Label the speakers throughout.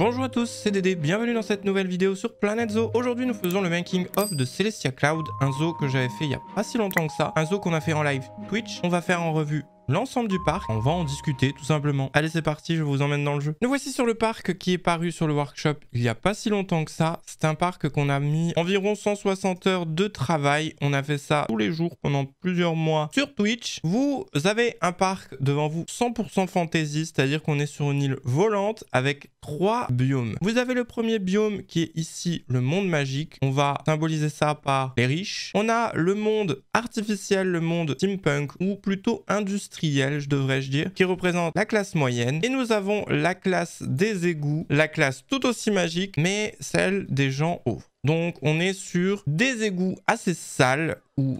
Speaker 1: Bonjour à tous, c'est Dédé, bienvenue dans cette nouvelle vidéo sur Planet Zoo. Aujourd'hui nous faisons le making of de Celestia Cloud, un zoo que j'avais fait il y a pas si longtemps que ça, un zoo qu'on a fait en live Twitch. On va faire en revue l'ensemble du parc. On va en discuter tout simplement. Allez, c'est parti, je vous emmène dans le jeu. Nous voici sur le parc qui est paru sur le workshop il n'y a pas si longtemps que ça. C'est un parc qu'on a mis environ 160 heures de travail. On a fait ça tous les jours pendant plusieurs mois sur Twitch. Vous avez un parc devant vous 100% fantasy, c'est-à-dire qu'on est sur une île volante avec trois biomes. Vous avez le premier biome qui est ici le monde magique. On va symboliser ça par les riches. On a le monde artificiel, le monde steampunk ou plutôt industriel je devrais dire, qui représente la classe moyenne. Et nous avons la classe des égouts, la classe tout aussi magique, mais celle des gens hauts. Donc on est sur des égouts assez sales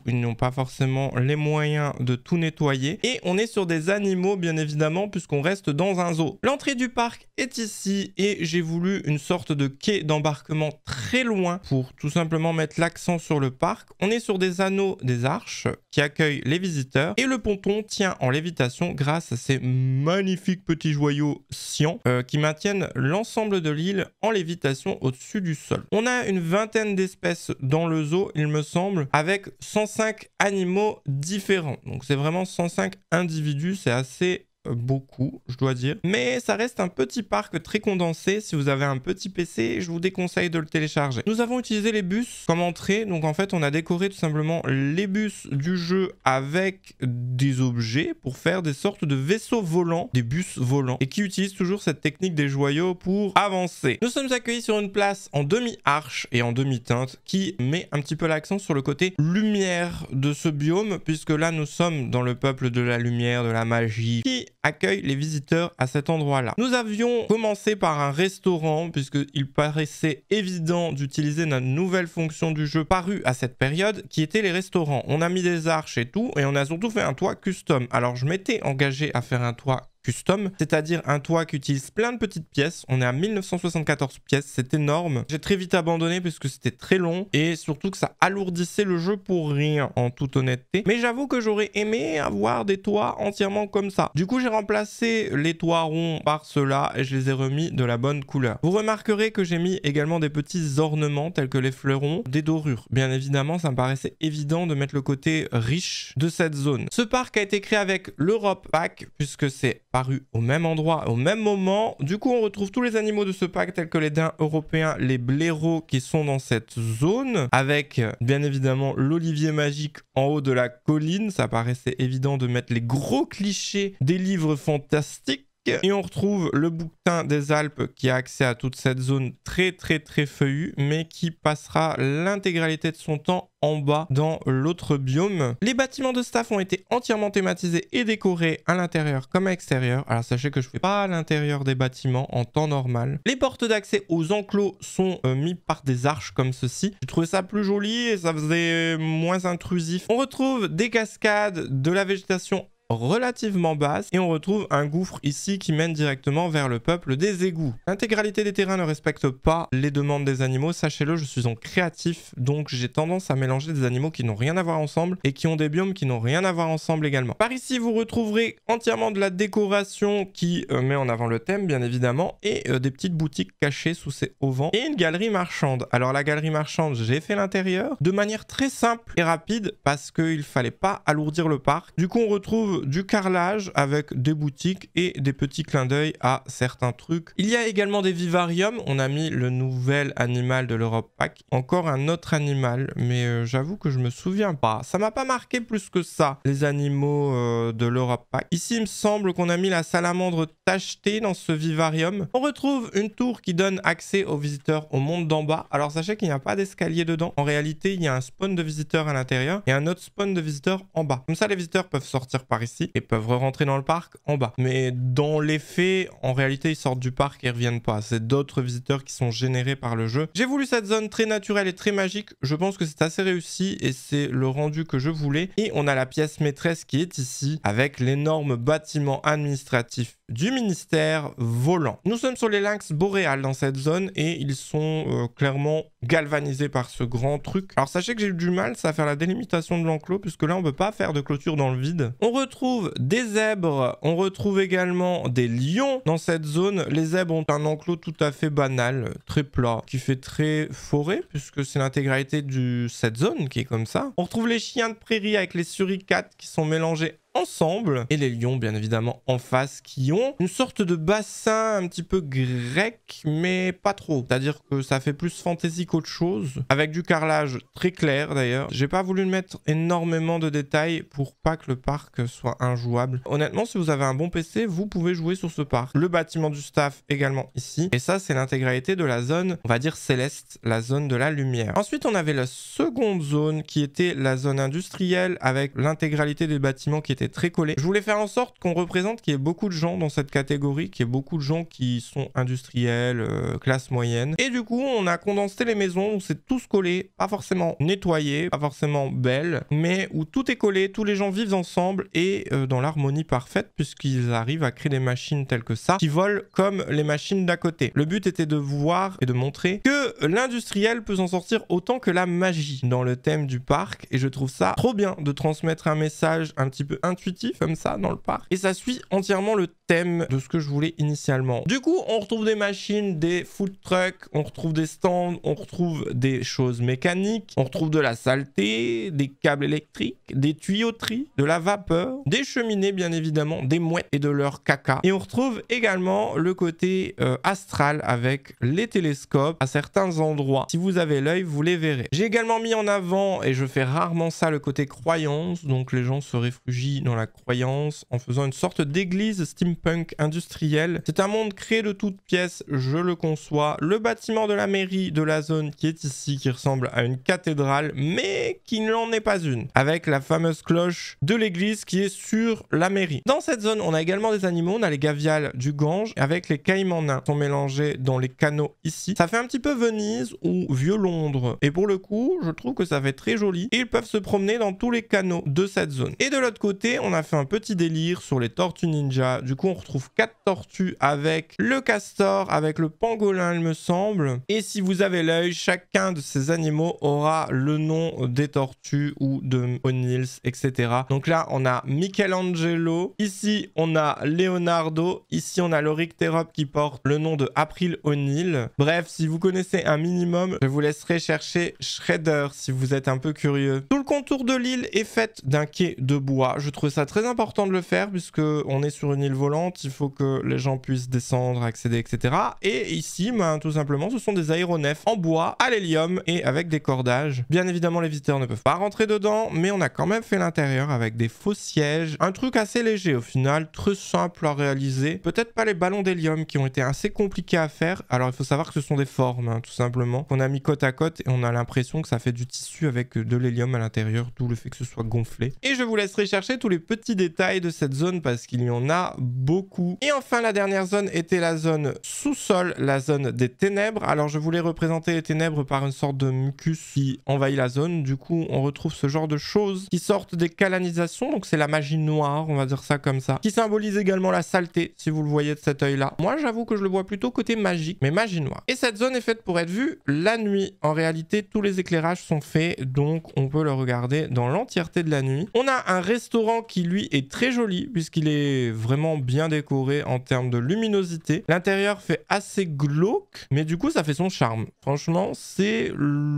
Speaker 1: ils n'ont pas forcément les moyens de tout nettoyer. Et on est sur des animaux, bien évidemment, puisqu'on reste dans un zoo. L'entrée du parc est ici et j'ai voulu une sorte de quai d'embarquement très loin pour tout simplement mettre l'accent sur le parc. On est sur des anneaux des arches qui accueillent les visiteurs et le ponton tient en lévitation grâce à ces magnifiques petits joyaux cyan, euh, qui maintiennent l'ensemble de l'île en lévitation au-dessus du sol. On a une vingtaine d'espèces dans le zoo, il me semble, avec 105 animaux différents. Donc c'est vraiment 105 individus, c'est assez euh, beaucoup, je dois dire. Mais ça reste un petit parc très condensé. Si vous avez un petit PC, je vous déconseille de le télécharger. Nous avons utilisé les bus comme entrée. Donc en fait, on a décoré tout simplement les bus du jeu avec des objets pour faire des sortes de vaisseaux volants, des bus volants, et qui utilisent toujours cette technique des joyaux pour avancer. Nous sommes accueillis sur une place en demi-arche et en demi-teinte qui met un petit peu l'accent sur le côté lumière de ce biome, puisque là, nous sommes dans le peuple de la lumière, de la magie, accueille les visiteurs à cet endroit-là. Nous avions commencé par un restaurant, puisqu'il paraissait évident d'utiliser notre nouvelle fonction du jeu parue à cette période, qui était les restaurants. On a mis des arches et tout, et on a surtout fait un toit custom. Alors je m'étais engagé à faire un toit custom, c'est-à-dire un toit qui utilise plein de petites pièces. On est à 1974 pièces, c'est énorme. J'ai très vite abandonné puisque c'était très long et surtout que ça alourdissait le jeu pour rien en toute honnêteté. Mais j'avoue que j'aurais aimé avoir des toits entièrement comme ça. Du coup, j'ai remplacé les toits ronds par ceux-là et je les ai remis de la bonne couleur. Vous remarquerez que j'ai mis également des petits ornements tels que les fleurons, des dorures. Bien évidemment, ça me paraissait évident de mettre le côté riche de cette zone. Ce parc a été créé avec l'Europe Pack puisque c'est paru au même endroit, au même moment. Du coup, on retrouve tous les animaux de ce pack, tels que les daims européens, les blaireaux qui sont dans cette zone, avec bien évidemment l'olivier magique en haut de la colline. Ça paraissait évident de mettre les gros clichés des livres fantastiques et on retrouve le bouquetin des Alpes qui a accès à toute cette zone très très très feuillue, mais qui passera l'intégralité de son temps en bas dans l'autre biome. Les bâtiments de staff ont été entièrement thématisés et décorés à l'intérieur comme à l'extérieur. Alors sachez que je ne fais pas à l'intérieur des bâtiments en temps normal. Les portes d'accès aux enclos sont euh, mises par des arches comme ceci. Je trouvais ça plus joli et ça faisait moins intrusif. On retrouve des cascades, de la végétation relativement basse et on retrouve un gouffre ici qui mène directement vers le peuple des égouts. L'intégralité des terrains ne respecte pas les demandes des animaux, sachez-le, je suis en créatif donc j'ai tendance à mélanger des animaux qui n'ont rien à voir ensemble et qui ont des biomes qui n'ont rien à voir ensemble également. Par ici vous retrouverez entièrement de la décoration qui euh, met en avant le thème bien évidemment et euh, des petites boutiques cachées sous ces auvents et une galerie marchande. Alors la galerie marchande j'ai fait l'intérieur de manière très simple et rapide parce qu'il fallait pas alourdir le parc. Du coup on retrouve du carrelage avec des boutiques et des petits clins d'œil à certains trucs. Il y a également des vivariums. On a mis le nouvel animal de l'Europe Pack. Encore un autre animal, mais euh, j'avoue que je me souviens pas. Ça m'a pas marqué plus que ça, les animaux euh, de l'Europe Pack. Ici, il me semble qu'on a mis la salamandre tachetée dans ce vivarium. On retrouve une tour qui donne accès aux visiteurs au monde d'en bas. Alors sachez qu'il n'y a pas d'escalier dedans. En réalité, il y a un spawn de visiteurs à l'intérieur et un autre spawn de visiteurs en bas. Comme ça, les visiteurs peuvent sortir par ici et peuvent rentrer dans le parc en bas. Mais dans les faits, en réalité, ils sortent du parc et reviennent pas. C'est d'autres visiteurs qui sont générés par le jeu. J'ai voulu cette zone très naturelle et très magique. Je pense que c'est assez réussi et c'est le rendu que je voulais. Et on a la pièce maîtresse qui est ici avec l'énorme bâtiment administratif du ministère volant. Nous sommes sur les lynx boréales dans cette zone et ils sont euh, clairement galvanisé par ce grand truc. Alors sachez que j'ai eu du mal ça, à faire la délimitation de l'enclos, puisque là on peut pas faire de clôture dans le vide. On retrouve des zèbres, on retrouve également des lions dans cette zone. Les zèbres ont un enclos tout à fait banal, très plat, qui fait très forêt, puisque c'est l'intégralité de cette zone qui est comme ça. On retrouve les chiens de prairie avec les suricates qui sont mélangés ensemble. Et les lions, bien évidemment, en face, qui ont une sorte de bassin un petit peu grec, mais pas trop. C'est-à-dire que ça fait plus fantaisie qu'autre chose, avec du carrelage très clair d'ailleurs. J'ai pas voulu mettre énormément de détails pour pas que le parc soit injouable. Honnêtement, si vous avez un bon PC, vous pouvez jouer sur ce parc. Le bâtiment du staff également ici. Et ça, c'est l'intégralité de la zone, on va dire céleste, la zone de la lumière. Ensuite, on avait la seconde zone qui était la zone industrielle avec l'intégralité des bâtiments qui étaient très collé. Je voulais faire en sorte qu'on représente qu'il y ait beaucoup de gens dans cette catégorie, qu'il y ait beaucoup de gens qui sont industriels, euh, classe moyenne. Et du coup, on a condensé les maisons où c'est tous collé, pas forcément nettoyé, pas forcément belle, mais où tout est collé, tous les gens vivent ensemble et euh, dans l'harmonie parfaite puisqu'ils arrivent à créer des machines telles que ça qui volent comme les machines d'à côté. Le but était de voir et de montrer que l'industriel peut s'en sortir autant que la magie dans le thème du parc et je trouve ça trop bien de transmettre un message un petit peu intuitif comme ça dans le parc. Et ça suit entièrement le thème de ce que je voulais initialement. Du coup, on retrouve des machines, des food trucks, on retrouve des stands, on retrouve des choses mécaniques, on retrouve de la saleté, des câbles électriques, des tuyauteries, de la vapeur, des cheminées bien évidemment, des mouettes et de leur caca. Et on retrouve également le côté euh, astral avec les télescopes à certains endroits. Si vous avez l'œil, vous les verrez. J'ai également mis en avant, et je fais rarement ça, le côté croyance, donc les gens se réfugient dans la croyance en faisant une sorte d'église steampunk industrielle. C'est un monde créé de toutes pièces, je le conçois. Le bâtiment de la mairie de la zone qui est ici, qui ressemble à une cathédrale, mais qui n'en est pas une, avec la fameuse cloche de l'église qui est sur la mairie. Dans cette zone, on a également des animaux, on a les gaviales du Gange avec les caïmans nains sont mélangés dans les canaux ici. Ça fait un petit peu Venise ou vieux Londres. Et pour le coup, je trouve que ça fait très joli. Et ils peuvent se promener dans tous les canaux de cette zone. Et de l'autre côté, on a fait un petit délire sur les tortues ninja. Du coup, on retrouve quatre tortues avec le castor, avec le pangolin, il me semble. Et si vous avez l'œil, chacun de ces animaux aura le nom des tortues ou de O'Neill's, etc. Donc là, on a Michelangelo. Ici, on a Leonardo. Ici, on a Loric qui porte le nom de April O'Neill. Bref, si vous connaissez un minimum, je vous laisserai chercher Shredder si vous êtes un peu curieux. Tout le contour de l'île est fait d'un quai de bois. Je trouve ça très important de le faire puisque on est sur une île volante, il faut que les gens puissent descendre, accéder, etc. Et ici, ben, tout simplement, ce sont des aéronefs en bois, à l'hélium et avec des cordages. Bien évidemment, les visiteurs ne peuvent pas rentrer dedans, mais on a quand même fait l'intérieur avec des faux sièges. Un truc assez léger au final, très simple à réaliser. Peut-être pas les ballons d'hélium qui ont été assez compliqués à faire. Alors, il faut savoir que ce sont des formes, hein, tout simplement, qu'on a mis côte à côte et on a l'impression que ça fait du tissu avec de l'hélium à l'intérieur, d'où le fait que ce soit gonflé. Et je vous laisserai chercher tout les petits détails de cette zone parce qu'il y en a beaucoup. Et enfin, la dernière zone était la zone sous-sol, la zone des ténèbres. Alors, je voulais représenter les ténèbres par une sorte de mucus qui envahit la zone. Du coup, on retrouve ce genre de choses qui sortent des calanisations Donc, c'est la magie noire, on va dire ça comme ça. Qui symbolise également la saleté, si vous le voyez de cet œil-là. Moi, j'avoue que je le vois plutôt côté magique, mais magie noire. Et cette zone est faite pour être vue la nuit. En réalité, tous les éclairages sont faits, donc on peut le regarder dans l'entièreté de la nuit. On a un restaurant qui lui est très joli puisqu'il est vraiment bien décoré en termes de luminosité. L'intérieur fait assez glauque, mais du coup ça fait son charme. Franchement, c'est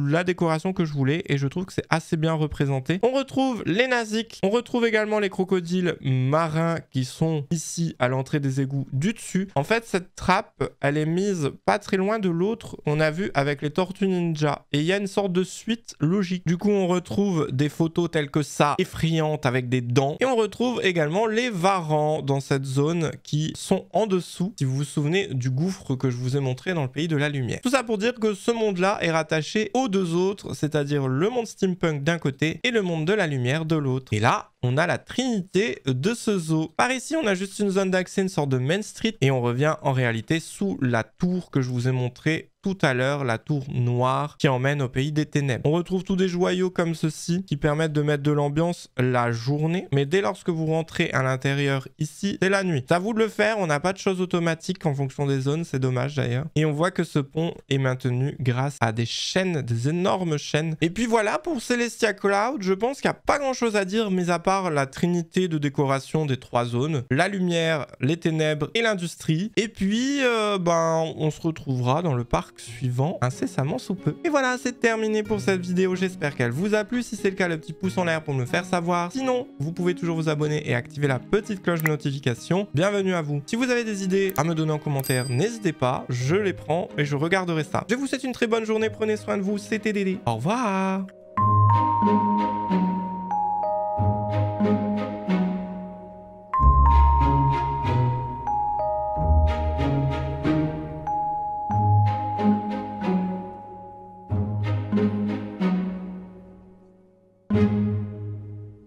Speaker 1: la décoration que je voulais et je trouve que c'est assez bien représenté. On retrouve les naziques, on retrouve également les crocodiles marins qui sont ici à l'entrée des égouts du dessus. En fait, cette trappe, elle est mise pas très loin de l'autre, qu'on a vu avec les tortues ninja. Et il y a une sorte de suite logique. Du coup, on retrouve des photos telles que ça, effrayantes avec des dents et on retrouve également les Varans dans cette zone qui sont en dessous, si vous vous souvenez du gouffre que je vous ai montré dans le pays de la lumière. Tout ça pour dire que ce monde-là est rattaché aux deux autres, c'est-à-dire le monde steampunk d'un côté et le monde de la lumière de l'autre. Et là, on a la trinité de ce zoo. Par ici, on a juste une zone d'accès, une sorte de Main Street, et on revient en réalité sous la tour que je vous ai montrée tout à l'heure, la tour noire qui emmène au pays des ténèbres. On retrouve tous des joyaux comme ceci qui permettent de mettre de l'ambiance la journée, mais dès lorsque vous rentrez à l'intérieur ici, c'est la nuit. Ça vous de le faire, on n'a pas de choses automatiques en fonction des zones, c'est dommage d'ailleurs. Et on voit que ce pont est maintenu grâce à des chaînes, des énormes chaînes. Et puis voilà pour Celestia Cloud, je pense qu'il n'y a pas grand chose à dire, mis à part la trinité de décoration des trois zones, la lumière, les ténèbres et l'industrie. Et puis, euh, ben, on se retrouvera dans le parc suivant incessamment sous peu. Et voilà, c'est terminé pour cette vidéo. J'espère qu'elle vous a plu. Si c'est le cas, le petit pouce en l'air pour me le faire savoir. Sinon, vous pouvez toujours vous abonner et activer la petite cloche de notification. Bienvenue à vous. Si vous avez des idées à me donner en commentaire, n'hésitez pas. Je les prends et je regarderai ça. Je vous souhaite une très bonne journée. Prenez soin de vous. C'était Dédé. Au revoir.